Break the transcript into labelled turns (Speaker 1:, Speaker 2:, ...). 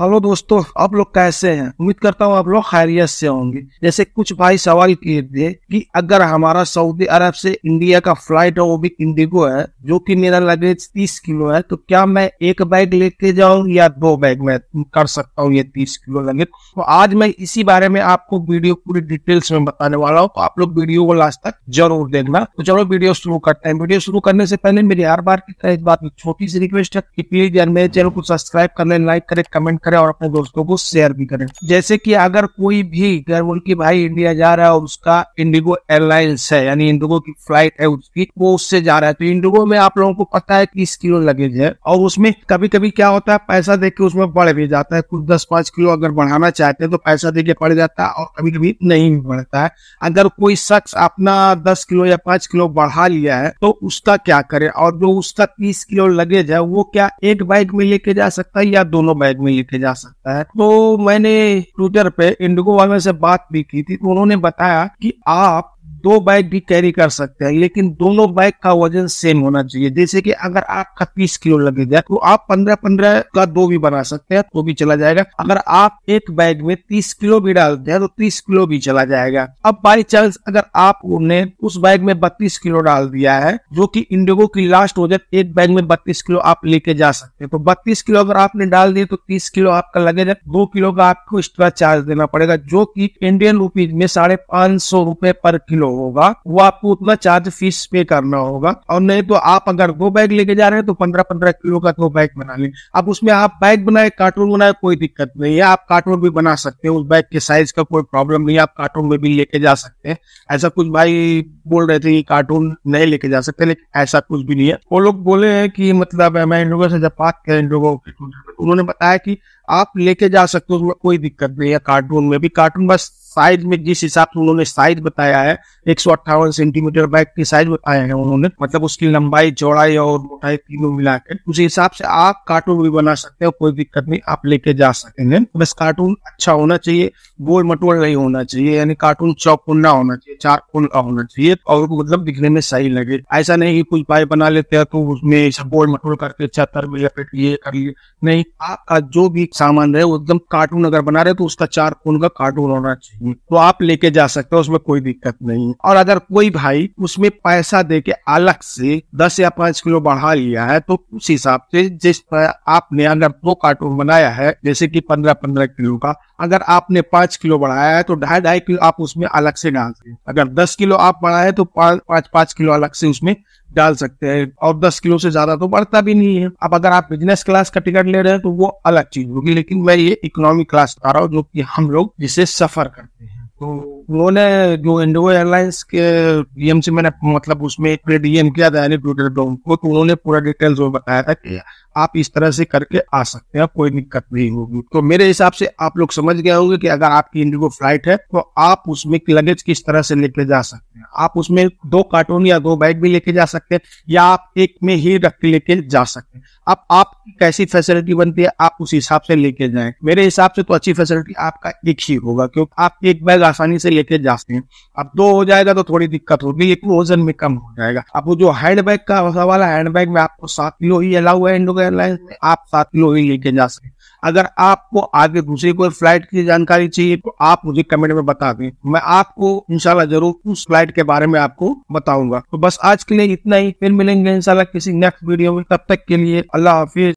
Speaker 1: Hello दोस्तों आप लोग कैसे हैं उम्मीद करता हूँ आप लोग खैरियत से होंगे जैसे कुछ भाई सवाल किए थे कि अगर हमारा सऊदी अरब से इंडिया का फ्लाइट है वो भी इंडिगो है जो कि मेरा लगेज 30 किलो है तो क्या मैं एक बैग लेके जाऊं या दो बैग में कर सकता हूँ ये 30 किलो लगेज तो आज मैं इसी बारे में आपको वीडियो पूरी डिटेल्स में बताने वाला हूँ तो आप लोग वीडियो को लास्ट तक जरूर देखना तो चलो वीडियो शुरू करते हैं वीडियो शुरू करने से पहले मेरी हर बार की तरह बात छोटी सी रिक्वेस्ट है कि प्लीज यार मेरे चैनल को सब्सक्राइब कर लाइक करें कमेंट करें और अपने दोस्तों को शेयर भी करें जैसे कि अगर कोई भी गैर मुल्की भाई इंडिया जा रहा है और उसका इंडिगो एयरलाइंस है यानी इंडिगो की फ्लाइट है उसकी वो उससे जा रहा है तो इंडिगो में आप लोगों को पता है तीस किलो लगेज है और उसमें कभी कभी क्या होता है पैसा देके उसमें बढ़ भी जाता है कुछ दस पांच किलो अगर बढ़ाना चाहते हैं तो पैसा दे के पड़ जाता है और कभी कभी नहीं भी बढ़ता है अगर कोई शख्स अपना दस किलो या पांच किलो बढ़ा लिया है तो उसका क्या करे और जो उसका तीस किलो लगेज है वो क्या एक बैग में लेके जा सकता है या दोनों बैग में लेके देखे जा सकता है तो मैंने ट्विटर पे इंडिगो वालों से बात भी की थी तो उन्होंने बताया कि आप दो बैग भी कैरी कर सकते हैं लेकिन दोनों बैग का वजन सेम होना चाहिए जैसे कि अगर आपका तीस किलो लगे जाए तो आप पंद्रह पंद्रह का दो भी बना सकते हैं तो भी चला जाएगा अगर आप एक बैग में तीस किलो भी डालते हैं तो तीस किलो भी चला जाएगा अब बाई चांस अगर आपने उस बैग में बत्तीस किलो डाल दिया है जो की इंडिगो की लास्ट वजन एक बैग में बत्तीस किलो आप लेके जा सकते हैं तो बत्तीस किलो अगर आपने डाल दिए तो तीस किलो आपका जाए दो किलो का आपको एक्स्ट्रा चार्ज देना पड़ेगा जो की इंडियन रूपीज में साढ़े पांच सौ रूपए पर किलो किलो होगा वो आपको उतना चार्ज फीस पे करना होगा और नहीं तो आप अगर दो बैग लेके जा रहे हैं तो पंद्रह पंद्रह किलो का दो बैग बना लें अब उसमें आप बैग बनाए कार्टून बनाए कोई दिक्कत नहीं है आप कार्टून भी बना सकते हैं उस बैग के साइज का कोई प्रॉब्लम नहीं आप कार्टून में भी लेके जा सकते हैं ऐसा कुछ भाई बोल रहे थे कि कार्टून नहीं लेके जा सकते लेकिन ऐसा कुछ भी नहीं है वो लोग बोले हैं कि मतलब मैं इन लोगों से जब बात करें इन लोगों तो उन्होंने बताया कि आप लेके जा सकते हो कोई दिक्कत नहीं है कार्टून में भी कार्टून बस साइज में जिस हिसाब से उन्होंने साइज बताया है एक सौ अट्ठावन सेंटीमीटर बाइक की साइज बताया है उन्होंने मतलब उसकी लंबाई चौड़ाई और मोटाई तीनों मिला के उस हिसाब से आप कार्टून भी बना सकते हो कोई दिक्कत नहीं आप लेके जा सकेंगे बस कार्टून अच्छा होना चाहिए गोल मटोल नहीं होना चाहिए यानी कार्टून चौकुन ना होना चाहिए चार कोन का होना चाहिए और मतलब दिखने में सही लगे ऐसा नहीं की कुछ बाइक बना लेते हैं तो उसमें गोल मटोल करके चतर में लपेट लिए कर लिए नहीं आपका जो भी सामान रहे वो एकदम कार्टून अगर बना रहे तो उसका चार कोन का कार्टून होना चाहिए हम्म। तो आप लेके जा सकते हो उसमें कोई दिक्कत नहीं और अगर कोई भाई उसमें पैसा दे के अलग से दस या पांच किलो बढ़ा लिया है तो उस हिसाब से जिस आपने अगर दो कार्टून बनाया है जैसे की पंद्रह पंद्रह किलो का अगर आपने पांच किलो बढ़ाया है तो ढाई ढाई किलो आप उसमें अलग से डाल सकते अगर दस किलो आप बढ़ाए तो पांच पांच किलो अलग से उसमें डाल सकते हैं और दस किलो से ज्यादा तो बढ़ता भी नहीं है अब अगर आप बिजनेस क्लास का टिकट ले रहे हैं तो वो अलग चीज होगी लेकिन मैं ये इकोनॉमिक क्लास बता रहा हूँ जो कि हम लोग जिसे सफर करते हैं तो उन्होंने जो इंडिगो एयरलाइंस के डीएम से मैंने मतलब उसमें एक डीएम किया था यानी ट्विटर पर उनको तो उन्होंने पूरा डिटेल्स में बताया था कि आप इस तरह से करके आ सकते हैं कोई दिक्कत नहीं होगी तो मेरे हिसाब से आप लोग समझ गए होंगे कि अगर आपकी इंडिगो फ्लाइट है तो आप उसमें लगेज किस तरह से लेके जा सकते हैं आप उसमें दो कार्टून या दो बैग भी लेके जा सकते हैं या आप एक में ही रख के लेके जा सकते हैं अब आप कैसी फैसिलिटी बनती है आप उस हिसाब से लेके जाए मेरे हिसाब से तो अच्छी फैसिलिटी आपका एक ही होगा क्योंकि आप एक बैग आसानी से लेके जा सकते हैं अब दो हो जाएगा तो थोड़ी दिक्कत होगी एक वजन में कम हो जाएगा अब वो जो हैंड बैग का वाला हैंड बैग में आपको सात किलो ही अलाउ है इंडो एयरलाइंस में आप सात किलो ही लेके जा सकते अगर आपको आगे दूसरी कोई फ्लाइट की जानकारी चाहिए तो आप मुझे कमेंट में बता दें मैं आपको इंशाल्लाह जरूर उस फ्लाइट के बारे में आपको बताऊंगा तो बस आज के लिए इतना ही फिर मिलेंगे इंशाल्लाह किसी नेक्स्ट वीडियो में तब तक के लिए अल्लाह हाफिज